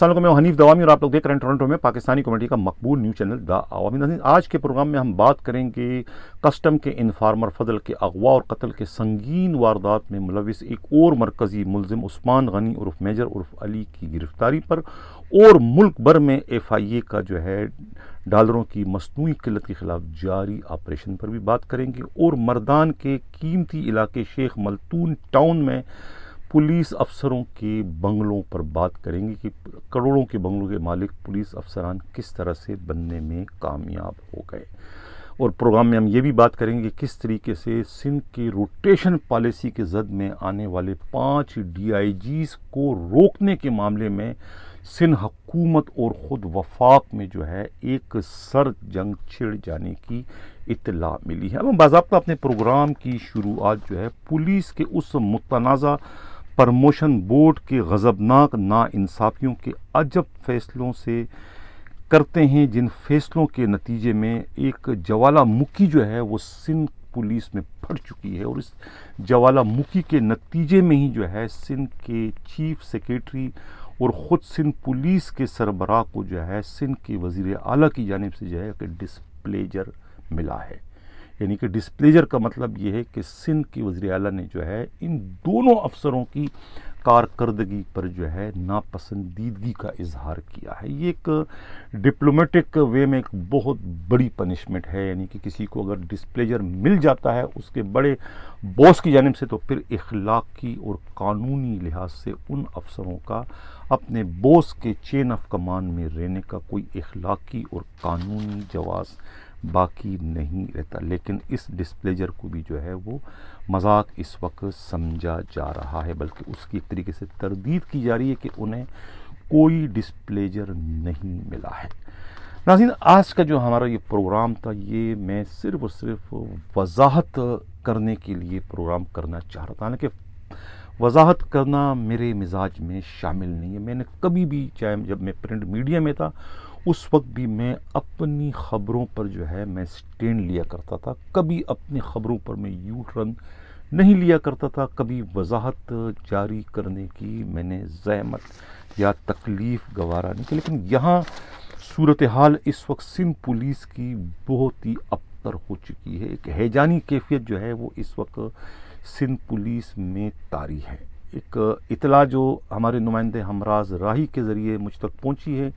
असल मैं हनीफ दवामी और आप लोग देख रहे हैं टोरंटो में पाकिस्तानी कम्युनिटी का मकबूल न्यूज़ चैनल द आवामी नजीन आज के प्रोग्राम में हम बात करेंगे कस्टम के इन्फार्मर फजल के अगवा और कत्ल के संगीन वारदात में मुलविस एक और मरकज़ी मुलजिम उस्मान गनी उर्फ मेजर उर्फ अली की गिरफ्तारी पर और मुल्क भर में एफ आई ए का जो है डॉलरों की मसनू किल्लत के खिलाफ जारी ऑपरेशन पर भी बात करेंगे और मरदान के कीमती इलाके शेख मलतून टाउन में पुलिस अफसरों के बंगलों पर बात करेंगे कि करोड़ों के बंगलों के मालिक पुलिस अफसरान किस तरह से बनने में कामयाब हो गए और प्रोग्राम में हम ये भी बात करेंगे कि किस तरीके से सिंध की रोटेशन पॉलिसी के जद में आने वाले पाँच डीआईजीज को रोकने के मामले में सिंध हकूमत और ख़ुद वफाक में जो है एक सर जंग छिड़ जाने की इतला मिली है अब हम बाबा अपने प्रोग्राम की शुरुआत जो है पुलिस के उस मुतनाज़ा प्रमोशन बोर्ड के गज़बनाक नासाफ़ियों के अजब फैसलों से करते हैं जिन फैसलों के नतीजे में एक ज्वालामुखी जो है वो सिंध पुलिस में फट चुकी है और इस ज्वालामुखी के नतीजे में ही जो है सिंध के चीफ सेक्रेटरी और ख़ुद सिंध पुलिस के सरबराह को जो है सिंध के वज़ी अली की जानब से जो है कि डिसप्लेजर मिला है यानी कि डिस्प्लेजर का मतलब ये है कि सिंध की वजी अला ने जो है इन दोनों अफसरों की कारकर्दगी पर जो है नापसंदीदगी का इजहार किया है ये एक डिप्लोमेटिक वे में एक बहुत बड़ी पनिशमेंट है यानी कि किसी को अगर डिस्प्लेजर मिल जाता है उसके बड़े बॉस की जानब से तो फिर इखलाकी और कानूनी लिहाज से उन अफसरों का अपने बॉस के चेन ऑफ कमान में रहने का कोई इखलाकी और कानूनी जवाज़ बाकी नहीं रहता लेकिन इस डिस्प्लेजर को भी जो है वो मजाक इस वक्त समझा जा रहा है बल्कि उसकी एक तरीके से तरदीद की जा रही है कि उन्हें कोई डिस्प्लेजर नहीं मिला है नाजीन आज का जो हमारा ये प्रोग्राम था ये मैं सिर्फ और सिर्फ वजाहत करने के लिए प्रोग्राम करना चाह रहा था हालांकि वजाहत करना मेरे मिजाज में शामिल नहीं है मैंने कभी भी चाहे जब मैं प्रिंट मीडिया में था उस वक्त भी मैं अपनी ख़बरों पर जो है मैं स्टैंड लिया करता था कभी अपनी ख़बरों पर मैं यू टर्न नहीं लिया करता था कभी वजाहत जारी करने की मैंने जहमत या तकलीफ़ गवारा नहीं की लेकिन यहाँ सूरत हाल इस वक्त सिंध पुलिस की बहुत ही अबतर हो चुकी है एक हैजानी कैफियत जो है वो इस वक्त सिंध पुलिस में तारी है एक इतला जो हमारे नुमाइंदे हमराज राही के ज़रिए मुझ तक पहुँची है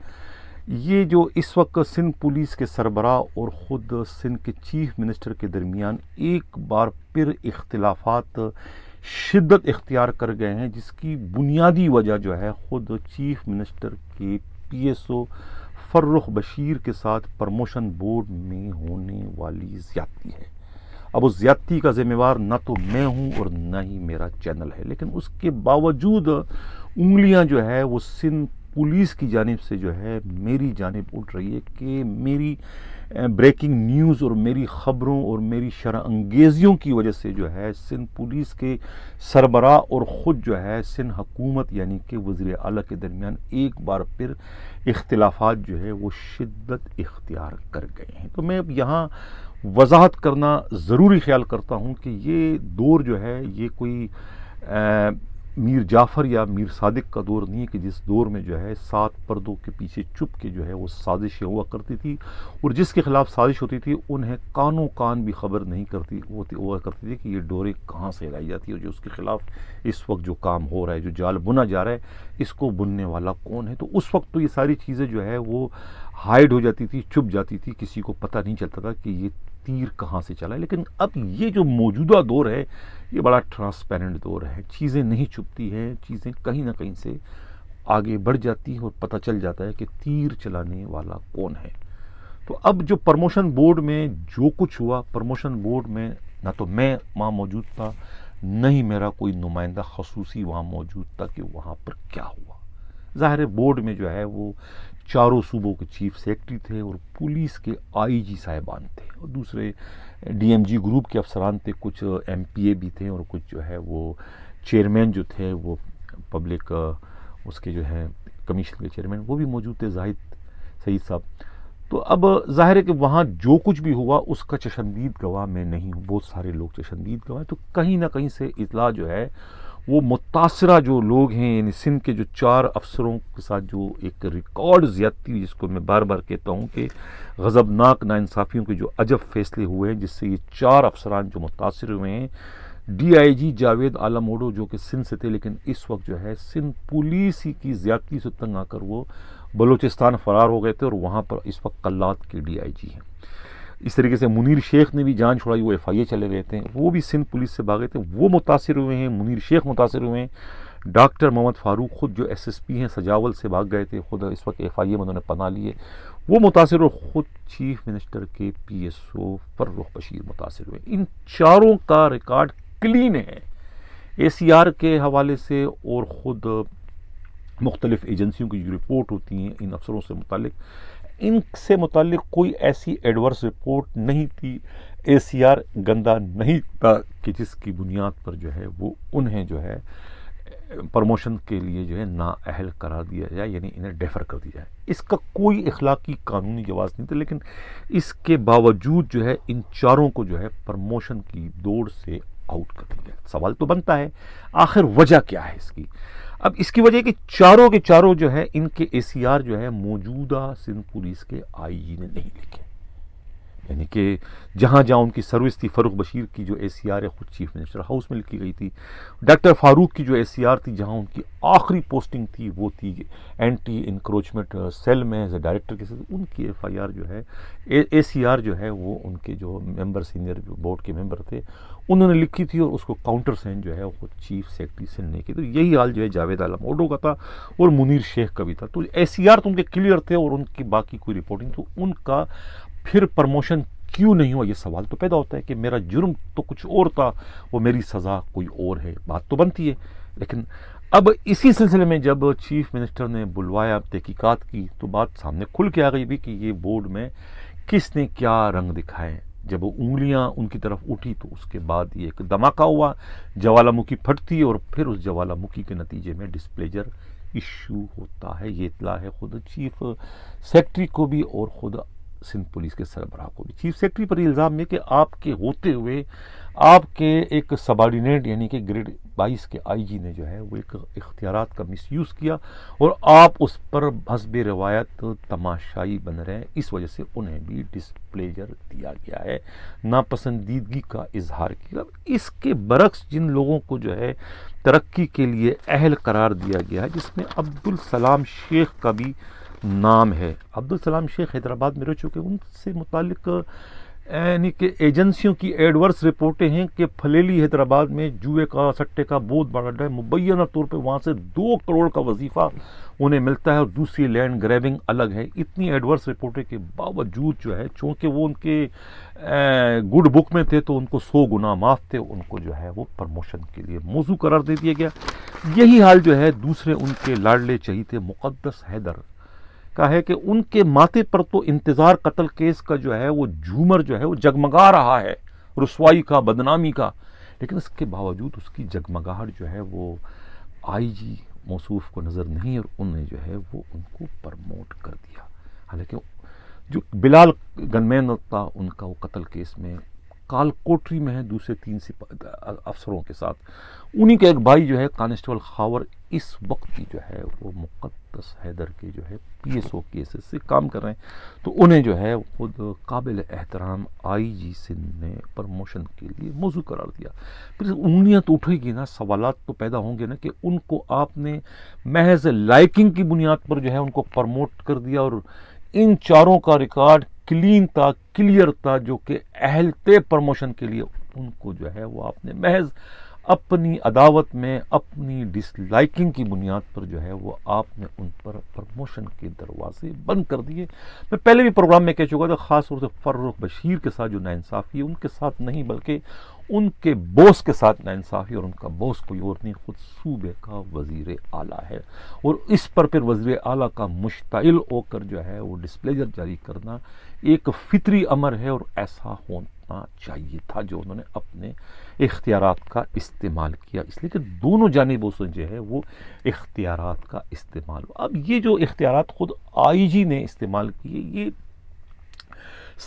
ये जो इस वक्त सिंध पुलिस के सरबरा और ख़ुद सिंध के चीफ मिनिस्टर के दरमियान एक बार फिर इख्तलाफात शिद्दत इख्तियार कर गए हैं जिसकी बुनियादी वजह जो है ख़ुद चीफ मिनिस्टर के P S O Farrukh Bashir के साथ प्रमोशन बोर्ड में होने वाली ज़्यादती है अब उस ज़्यादती का ज़िम्मेवार ना तो मैं हूँ और ना ही मेरा चैनल है लेकिन उसके बावजूद उंगलियाँ जो है वो सिंध पुलिस की जानब से जो है मेरी जानब उठ रही है कि मेरी ब्रेकिंग न्यूज़ और मेरी ख़बरों और मेरी शरा अंगेज़ियों की वजह से जो है सिंध पुलिस के सरबरा और ख़ुद जो है सिंध हकूमत यानी कि वज़ी अल के दरमियान एक बार फिर इख्तलाफात जो है वो शिद्दत इख्तियार कर गए हैं तो मैं अब यहाँ वजाहत करना ज़रूरी ख्याल करता हूँ कि ये दौर जो है ये कोई आ, मीर जाफ़र या मीर सादिक का दौर नहीं है कि जिस दौर में जो है सात पर्दों के पीछे चुप के जो है वो साजिशें हुआ करती थी और जिसके ख़िलाफ़ साजिश होती थी उन्हें कानों कान भी खबर नहीं करती होती हुआ करती थी कि ये डोरें कहाँ से लाई जाती है और जो उसके ख़िलाफ़ इस वक्त जो काम हो रहा है जो जाल बुना जा रहा है इसको बुनने वाला कौन है तो उस वक्त तो ये सारी चीज़ें जो है वो हाइड हो जाती थी चुप जाती थी किसी को पता नहीं चलता था कि ये तीर कहाँ से चला है लेकिन अब ये जो मौजूदा दौर है ये बड़ा ट्रांसपेरेंट दौर है चीज़ें नहीं छुपती हैं चीज़ें कहीं ना कहीं से आगे बढ़ जाती हैं और पता चल जाता है कि तीर चलाने वाला कौन है तो अब जो प्रमोशन बोर्ड में जो कुछ हुआ प्रमोशन बोर्ड में ना तो मैं वहाँ मौजूद था न ही मेरा कोई नुमाइंदा खसूसी वहाँ मौजूद था कि वहाँ पर क्या हुआ ज़ाहिर बोर्ड में जो है वो चारों सूबों के चीफ सेक्रेटरी थे और पुलिस के आईजी साहिबान थे और दूसरे डीएमजी ग्रुप के अफसरान थे कुछ एमपीए भी थे और कुछ जो है वो चेयरमैन जो थे वो पब्लिक उसके जो है कमीशन के चेयरमैन वो भी मौजूद थे जाहिद सईद साहब तो अब जाहिर है कि वहाँ जो कुछ भी हुआ उसका चशनदीद गवाह मैं नहीं हूँ बहुत सारे लोग चशनदीद गवाह तो कहीं ना कहीं से इतला जो है वो मुतासरा जो लोग हैं यानी सिंध के जो चार अफसरों के साथ जो एक रिकॉर्ड ज्यादती जिसको मैं बार बार कहता हूँ कि गज़बनाक नासाफ़ियों के जो अजब फैसले हुए हैं जिससे ये चार अफसरान जो मुतासर हुए हैं डी आई जी जावेद आलमोडो जो कि सिंध से थे लेकिन इस वक्त जो है सिंध पुलिस ही की ज्यादती से तंग आकर वो बलूचिस्तान फरार हो गए थे और वहाँ पर इस वक्त कल्लात के डी आई जी हैं इस तरीके से मुनीर शेख ने भी जान छोड़ाई वो एफ आई ए चले गए थे वो भी सिंध पुलिस से भागे थे वो मुतासर हुए हैं मुनीर शेख मुतासर हुए हैं डॉक्टर मोहम्मद फारूक खुद जो एस एस पी हैं सजावल से भाग गए थे खुद इस वक्त एफ आई ए में उन्होंने पना लिए वो मुतासर और ख़ुद चीफ मिनिस्टर के P S O Farrukh Bashir मुतासर हुए इन चारों का रिकॉर्ड क्लीन है ए सी आर के हवाले से और ख़ुद मुख्तलिफ़ एजेंसियों की जो रिपोर्ट होती हैं इन अफसरों से मुतल इनसे मुतल कोई ऐसी एडवर्स रिपोर्ट नहीं थी ए सी आर गंदा नहीं था कि जिसकी बुनियाद पर जो है वो उन्हें जो है प्रमोशन के लिए जो है नाअहल करार दिया जाए यानी इन्हें डेफर कर दिया जाए इसका कोई इखलाकी कानूनी जवाब नहीं था लेकिन इसके बावजूद जो है इन चारों को जो है प्रमोशन की दौड़ से आउट कर दिया सवाल तो बनता है आखिर वजह क्या है इसकी अब इसकी वजह कि चारों के चारों जो है इनके ए जो है मौजूदा सिंध पुलिस के आईजी e ने नहीं लिखे यानी कि जहाँ जहाँ उनकी सर्विस थी फ़रूख बशीर की जो ए सी आर है खुद चीफ मिनिस्टर हाउस में लिखी गई थी डॉक्टर फारूक की जो ए सी आर थी जहाँ उनकी आखिरी पोस्टिंग थी वो थी एंटी इंक्रोचमेंट सेल में एज ए डायरेक्टर के साथ उनकी एफ आई आर जो है ए सी आर जो है वो उनके जो मेंबर सीनियर बोर्ड के मेम्बर थे उन्होंने लिखी थी और उसको काउंटर सैन जो है वो चीफ सेक्रेटरी से नहीं की तो यही हाल जो है जावेद आलम ओडो का था और मुनीर शेख का भी था तो ए सी आर तो उनके क्लियर थे और उनकी बाकी कोई रिपोर्टिंग तो उनका फिर प्रमोशन क्यों नहीं हुआ ये सवाल तो पैदा होता है कि मेरा जुर्म तो कुछ और था वो मेरी सज़ा कोई और है बात तो बनती है लेकिन अब इसी सिलसिले में जब चीफ मिनिस्टर ने बुलवाया तहकीकात की तो बात सामने खुल के आ गई भी कि ये बोर्ड में किसने क्या रंग दिखाए जब उंगलियां उनकी तरफ उठी तो उसके बाद ये एक धमाका हुआ ज्वालामुखी फटती और फिर उस ज्वालामुखी के नतीजे में डिस्प्लेजर इशू होता है ये इतला है खुद चीफ सेक्रेटरी को भी और खुद सिंध पुलिस के सरबराह को भी चीफ सेक्रेटरी पर इल्ज़ाम है कि आपके होते हुए आपके एक सबॉर्डिनेट यानी कि ग्रेड 22 के आईजी ने जो है वो एक इख्तियार का मिसयूज़ किया और आप उस पर हसब रवायत तो तमाशाई बन रहे हैं इस वजह से उन्हें भी डिस्प्लेजर दिया गया है नापसंदीदगी का इजहार किया इसके बरक्स जिन लोगों को जो है तरक्की के लिए अहल करार दिया गया है जिसमें अब्दुल सलाम शेख का भी नाम है अब्दुलसलाम शेख हैदराबाद में रह चुके उनसे मुतल यानी कि एजेंसियों की एडवर्स रिपोर्टें हैं कि फलेली हैदराबाद में जुए का सट्टे का बहुत बड़ा अड्डा है मुबैना तौर पे वहाँ से दो करोड़ का वजीफ़ा उन्हें मिलता है और दूसरी लैंड ग्रैबिंग अलग है इतनी एडवर्स रिपोर्टें के बावजूद जो है चूँकि वो उनके गुड बुक में थे तो उनको सौ गुना माफ़ थे उनको जो है वो प्रमोशन के लिए मौजू करार दे दिया गया यही हाल जो है दूसरे उनके लाडले थे मुक़दस हैदर का है कि उनके माथे पर तो इंतज़ार कत्ल केस का जो है वो झूमर जो है वो जगमगा रहा है रसवाई का बदनामी का लेकिन इसके बावजूद उसकी जगमगाहट जो है वो आई जी मौसूफ को नज़र नहीं और उन्हें जो है वो उनको प्रमोट कर दिया हालांकि जो बिलाल गनमैन था उनका वो कत्ल केस में कालकोटरी में है दूसरे तीन अफसरों के साथ उन्हीं के एक भाई जो है कांस्टेबल खावर इस वक्त की जो है वो मुक़दस हैदर के जो है पी एस ओ केसेस से काम कर रहे हैं तो उन्हें जो है खुद काबिल एहतराम आई जी सिंह ने प्रमोशन के लिए मौजू करार दिया फिर उंगलियाँ तो उठेगी ना सवाल तो पैदा होंगे ना कि उनको आपने महज लाइकिंग की बुनियाद पर जो है उनको प्रमोट कर दिया और इन चारों का रिकॉर्ड क्लीन था क्लियर था जो कि अहल थे प्रमोशन के लिए उनको जो है वो आपने महज अपनी अदावत में अपनी डिसलाइकिंग की बुनियाद पर जो है वो आपने उन पर प्रमोशन के दरवाजे बंद कर दिए मैं पहले भी प्रोग्राम में कह चुका था ख़ास तौर से फ़र्रुख बशीर के साथ जो नाइंसाफ़ी है उनके साथ नहीं बल्कि उनके बोस के साथ इंसाफी और उनका बोस कोई और नहीं खुद सूबे का वजीर आला है और इस पर फिर वजीर आला का मुश्तिल होकर जो है वो डिस्प्लेजर जारी करना एक फितरी अमर है और ऐसा होना चाहिए था जो उन्होंने अपने इख्तियार का इस्तेमाल किया इसलिए कि दोनों जानबों से जो है वो इख्तियार का इस्तेमाल अब ये जो इख्तियार खुद आई जी ने इस्तेमाल किए ये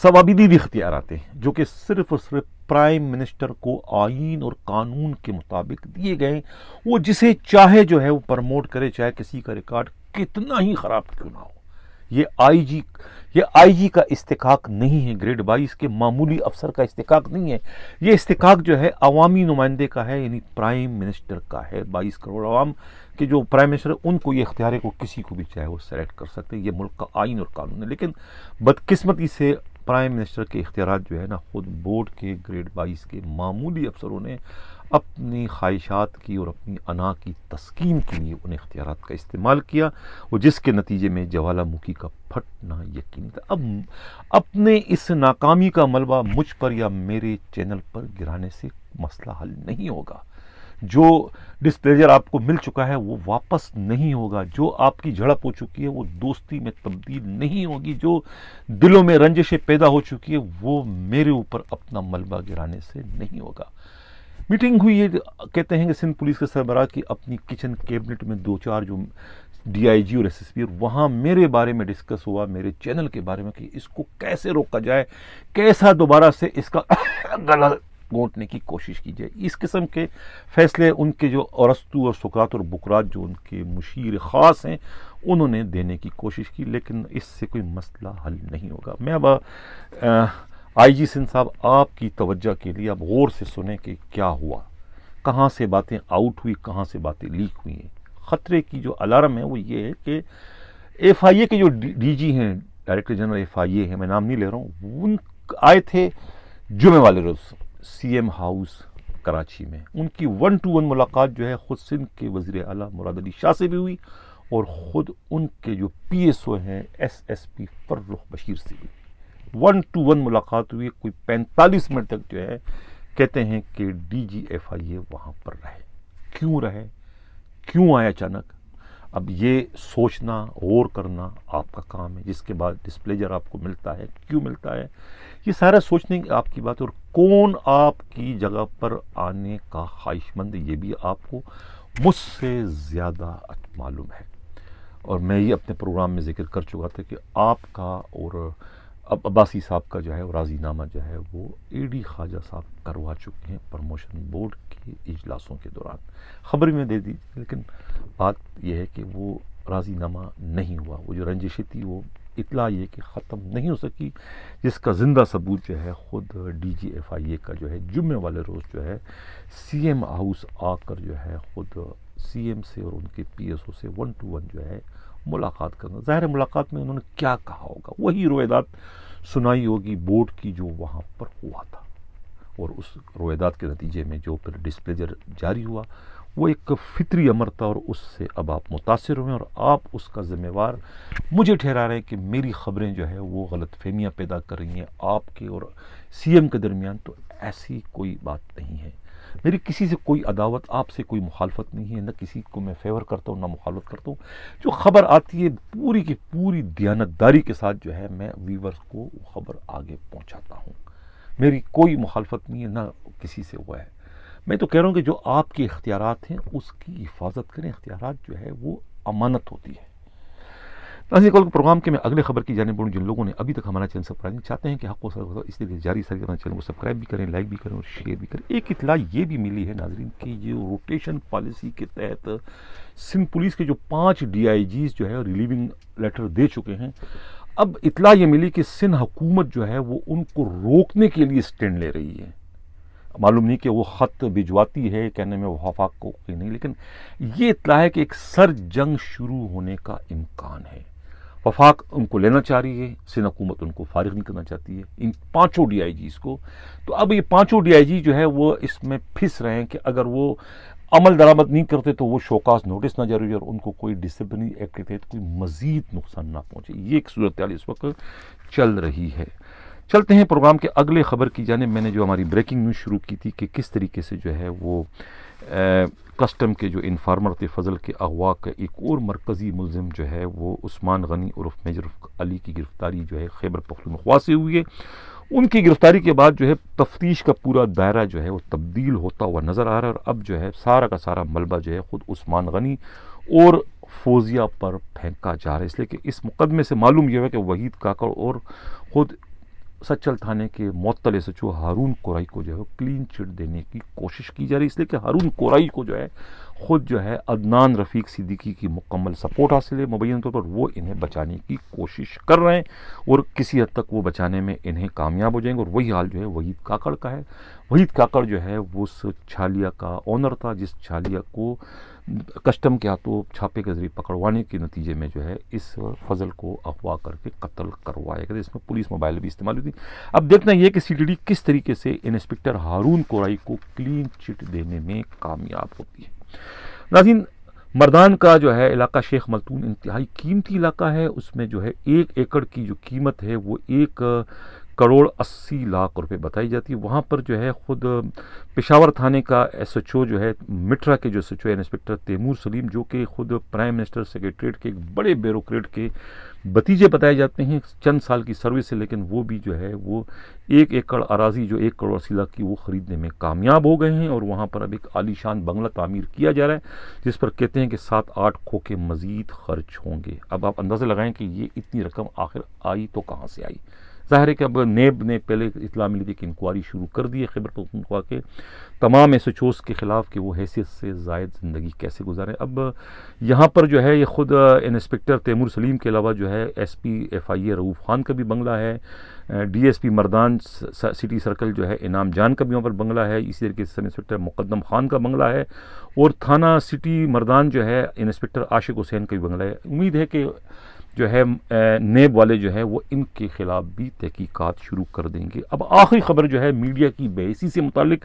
सवाबिदीद इख्तियार हैं जो कि सिर्फ और सिर्फ प्राइम मिनिस्टर को आइन और कानून के मुताबिक दिए गए वो जिसे चाहे जो है वो प्रमोट करे चाहे किसी का रिकॉर्ड कितना ही ख़राब क्यों ना हो ये आईजी ये आईजी का इस्तेकाक नहीं है ग्रेड बाईस के मामूली अफसर का इस्तेकाक नहीं है ये इस्तेकाक जो है अवामी नुमाइंदे का है यानी प्राइम मिनिस्टर का है बाईस करोड़ आवाम के जो प्राइम मिनिस्टर उनको ये इख्तियार को किसी को भी चाहे वो सेलेक्ट कर सकते हैं ये मुल्क का आइन और कानून है लेकिन बदकिस्मती से प्राइम मिनिस्टर के इख्तियार जो है ना ख़ुद बोर्ड के ग्रेड बाईस के मामूली अफसरों ने अपनी ख्वाहिशात की और अपनी अना की तस्कीन के लिए उन इख्तियार का इस्तेमाल किया और जिसके नतीजे में ज्वालामुखी का फटना यकीनी था अब अपने इस नाकामी का मलबा मुझ पर या मेरे चैनल पर गिराने से मसला हल नहीं होगा जो डिस्प्लेजर आपको मिल चुका है वो वापस नहीं होगा जो आपकी झड़प हो चुकी है वो दोस्ती में तब्दील नहीं होगी जो दिलों में रंजिशें पैदा हो चुकी है वो मेरे ऊपर अपना मलबा गिराने से नहीं होगा मीटिंग हुई है कहते हैं कि सिंध पुलिस के सरबराह की अपनी किचन कैबिनेट में दो चार जो डीआईजी और एसएसपी और वहाँ मेरे बारे में डिस्कस हुआ मेरे चैनल के बारे में कि इसको कैसे रोका जाए कैसा दोबारा से इसका गला लौटने की कोशिश की जाए इस किस्म के फैसले उनके जो अरस्तु और सुकरात और बुकरात जो उनके मुशीर ख़ास हैं उन्होंने देने की कोशिश की लेकिन इससे कोई मसला हल नहीं होगा मैं अब आई जी सिंह साहब आपकी तवज्जो के लिए आप गौर से सुने कि क्या हुआ कहाँ से बातें आउट हुई कहाँ से बातें लीक हुई हैं ख़तरे की जो अलार्म है वो ये है कि एफ आई ए के जो डी जी हैं director general F I A हैं मैं नाम नहीं ले रहा हूँ उन आए थे जुमे वाले रोज़ सीएम हाउस कराची में उनकी वन टू वन मुलाकात जो है ख़ुद सिंध के वज़ी अली मुराद अली शाह से भी हुई और ख़ुद उनके जो पी एस ओ हैं S S P Farrukh Bashir से हुई वन टू वन मुलाकात हुई कोई पैंतालीस मिनट तक जो है कहते हैं कि डी जी एफ आई ए वहाँ पर रहे क्यों रहे क्यों आए अचानक अब ये सोचना और करना आपका काम है जिसके बाद डिस्प्लेजर आपको मिलता है क्यों मिलता है ये सारा सोचने की आपकी बात और कौन आपकी जगह पर आने का ख्वाहिशमंद ये भी आपको मुझसे ज़्यादा मालूम है और मैं ये अपने प्रोग्राम में जिक्र कर चुका था कि आपका और अब अब्बासी साहब का जो है वो राजीनामा जो है वो ए डी ख्वाजा साहब करवा चुके हैं प्रमोशन बोर्ड के इजलासों के दौरान खबर में दे दी लेकिन बात यह है कि वो राजीनामा नहीं हुआ वो जो रंजिश थी वो इतला ये कि ख़त्म नहीं हो सकी जिसका ज़िंदा सबूत जो है ख़ुद डी जी एफ आई ए का जो है जुम्मे वाले रोज़ जो है सी एम हाउस आकर जो है ख़ुद सी एम से और उनके पी एस ओ से वन टू वन जो है मुलाकात करना ज़ाहिर मुलाकात में उन्होंने क्या कहा होगा वही रोयदात सुनाई होगी बोर्ड की जो वहाँ पर हुआ था और उस रोयदात के नतीजे में जो फिर डिस्प्लेजर जारी हुआ वो एक फितरी अमर था और उससे अब आप मुतासर हुए और आप उसका ज़िम्मेवार मुझे ठहरा रहे हैं कि मेरी ख़बरें जो है वो गलत फहमियाँ पैदा कर रही हैं आपके और सी एम के दरमियान तो ऐसी कोई बात नहीं है मेरी किसी से कोई अदावत आपसे कोई मुखालफत नहीं है ना किसी को मैं फेवर करता हूँ ना मुखालफत करता हूँ जो खबर आती है पूरी की पूरी दयानतदारी के साथ जो है मैं वीवर्स को वो खबर आगे पहुँचाता हूँ मेरी कोई मुखालफत नहीं है ना किसी से हुआ है मैं तो कह रहा हूँ कि जो आपके इख्तियार हैं उसकी हिफाजत करें इख्तियार जो है वो अमानत होती है नाजी कॉल प्रोग्राम के मैं अगले खबर की जाने बोलूँ जिन लोगों ने अभी तक हमारा चैनल सब्सक्राइब नहीं चाहते हैं कि हक हाँ तो इसलिए जारी सारी अपना चैनल को सब्सक्राइब भी करें लाइक भी करें और शेयर भी करें एक इतला ये भी मिली है नाजरीन की ये रोटेशन पॉलिसी के तहत सिंध पुलिस के जो पाँच डी आई जीज जो है रिलीविंग लेटर दे चुके हैं अब इतला ये मिली कि सिंध हुकूमत जो है वो उनको रोकने के लिए स्टैंड ले रही है मालूम नहीं कि वो ख़त भिजवाती है कहने में वफाक को नहीं लेकिन ये इतला है कि एक सर जंग शुरू होने का इम्कान है वफाक उनको लेना चाह रही है सिंध हुकूमत उनको फारिग नहीं करना चाहती है इन पाँचों डी आई जीज़ को तो अब ये पाँचों डी आई जी जो है वो इसमें फिस रहे हैं कि अगर वो अमल दरामद नहीं करते तो वो शोकाज नोटिस ना जारी और उनको कोई डिसिप्लिनरी एक्ट के तहत कोई मज़ीद नुकसान ना पहुँचे ये एक सूरत इस वक्त चल रही है चलते हैं प्रोग्राम के अगले खबर की जाने मैंने जो हमारी ब्रेकिंग न्यूज़ शुरू की थी कि किस तरीके से जो है वो आ, कस्टम के जो इनफार्मर थे फजल के अगवा का एक और मरकज़ी मुलिम जो है वो उस्मान गनी उर्फ मेजर अली की गिरफ़्तारी जो है खैबर पखतनख्वा से हुई है उनकी गिरफ़्तारी के बाद जो है तफ्तीश का पूरा दायरा जो है वो तब्दील होता हुआ नज़र आ रहा है और अब जो है सारा का सारा मलबा जो है ख़ुद उस्मान गनी और फौजिया पर फेंका जा रहा है इसलिए कि इस मुकदमे से मालूम यह है कि वहीद काकड़ और ख़ुद सचल थाने के मअतल एस एच हारून कोराई को जो है क्लीन चिट देने की कोशिश की जा रही है इसलिए कि हारून कोराई को जो है ख़ुद जो है अदनान रफ़ीक सिद्दीकी की मुकम्मल सपोर्ट हासिल है मुबैन तौर पर वो इन्हें बचाने की कोशिश कर रहे हैं और किसी हद तक वो बचाने में इन्हें कामयाब हो जाएंगे और वही हाल जो है वहीद काकड़ का है वहीद काकड़ जो है वो उस छालिया का ऑनर था जिस छालिया को कस्टम के हाथों तो छापे के जरिए पकड़वाने के नतीजे में जो है इस फजल को अफवाह करके कत्ल करवाया गया इसमें पुलिस मोबाइल भी इस्तेमाल हुई थी अब देखना यह कि सी किस तरीके से इंस्पेक्टर हारून कोराई को क्लीन चिट देने में कामयाब होती है नाजिन मर्दान का जो है इलाका शेख मलतून इंतहाई कीमती इलाका है उसमें जो है एक एकड़ की जो कीमत है वो एक करोड़ अस्सी लाख रुपए बताई जाती है वहाँ पर जो है ख़ुद पेशावर थाने का ओ जो है मिठरा के जो S H inspector Taimur Saleem जो कि खुद प्राइम मिनिस्टर सेक्रेटरीट के एक बड़े ब्यूरोक्रेट के भतीजे बताए जाते हैं चंद साल की सर्विस है लेकिन वो भी जो है वो एक एकड़ अराजी जो एक करोड़ अस्सी लाख की वो ख़रीदने में कामयाब हो गए हैं और वहाँ पर अब एक आलीशान बंगला तामीर किया जा रहा है जिस पर कहते हैं कि सात आठ खोखे मज़ीद खर्च होंगे अब आप अंदाज़ा लगाएं कि ये इतनी रकम आखिर आई तो कहाँ से आई ज़ाहिर है कि अब नेब ने पहले इस्लामी लीग की इंक्वायरी शुरू कर दी है खैबर पखनखवा के तमाम ऐसे चोस के ख़िलाफ़ कि वो हैसियत से जायद ज़िंदगी कैसे गुजारें अब यहाँ पर जो है ये ख़ुद इंस्पेक्टर तैमूर सलीम के अलावा जो है S P F I A Rauf Khan का भी बंगला है D S P Mardan city circle जो है इनाम जान का भी वहाँ पर बंगला है इसी तरीके से सब इंस्पेक्टर मुकदम ख़ान का बंगला है और थाना सिटी मरदान जो है इंस्पेक्टर आशिक हुसैन का भी बंगला है उम्मीद है कि जो है नेब वाले जो है वो इनके ख़िलाफ़ भी तहकीक़ात शुरू कर देंगे अब आखिरी खबर जो है मीडिया की बेहसी से मुतल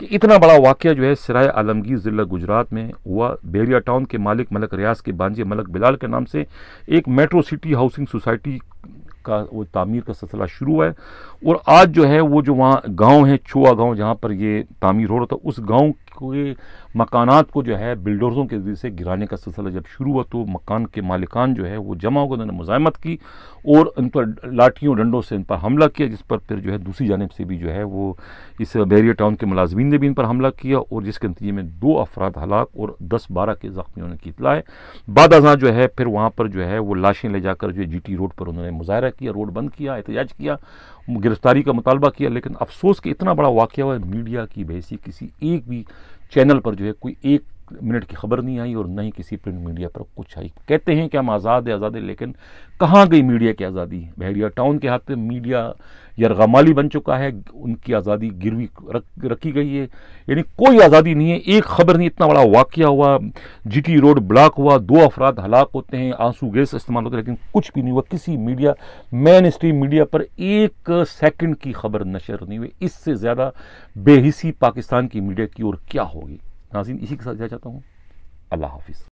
कि इतना बड़ा वाक़ जो है सराय आलमगीर ज़िला गुजरात में हुआ बेरिया टाउन के मालिक मलक रियाज के बांझे मलक बिलाल के नाम से एक मेट्रो सिटी हाउसिंग सोसाइटी का वो तामीर का सिलसिला शुरू हुआ है और आज जो है वो जो वहाँ गांव है छुआ गांव जहाँ पर ये तामीर हो रहा था उस गांव के मकानात को जो है बिल्डर्सों के जरिए से गिराने का सिलसिला जब शुरू हुआ तो मकान के मालिकान जो है वो जमा होकर उन्होंने मुजामत की और उन पर लाठियों डंडों से इन पर हमला किया जिस पर फिर जो है दूसरी जानब से भी जो है वो इस बैरियर टाउन के मुलाजमीन ने भी इन पर हमला किया और जिसके नतीजे में दो अफराद हलाक और दस बारह के जख्मियों ने की है बाद अजा जो है फिर वहाँ पर जो है वो लाशें ले जाकर जो है जी टी रोड पर उन्होंने मुजाहरा किया रोड बंद किया एहतजाज किया गिरफ्तारी का मुतालबा किया लेकिन अफसोस कि इतना बड़ा वाक़ हुआ मीडिया की बहसी किसी एक भी चैनल पर जो है कोई एक मिनट की खबर नहीं आई और ना ही किसी प्रिंट मीडिया पर कुछ आई कहते हैं कि हम आज़ाद है आज़ाद है लेकिन कहाँ गई मीडिया की आज़ादी बहरिया टाउन के हाथ में मीडिया यरगमाली बन चुका है उनकी आज़ादी गिरवी रख रखी गई है यानी कोई आज़ादी नहीं है एक खबर नहीं इतना बड़ा वाक़ हुआ जीटी रोड ब्लॉक हुआ दो अफराद हलाक होते हैं आंसू गैस इस्तेमाल होते हैं लेकिन कुछ भी नहीं हुआ किसी मीडिया मेन स्ट्रीम मीडिया पर एक सेकेंड की खबर नशर नहीं हुई इससे ज़्यादा बेहिसी पाकिस्तान की मीडिया की ओर क्या होगी नाजीन इसी के साथ जाना चाहता हूँ अल्लाह हाफिज़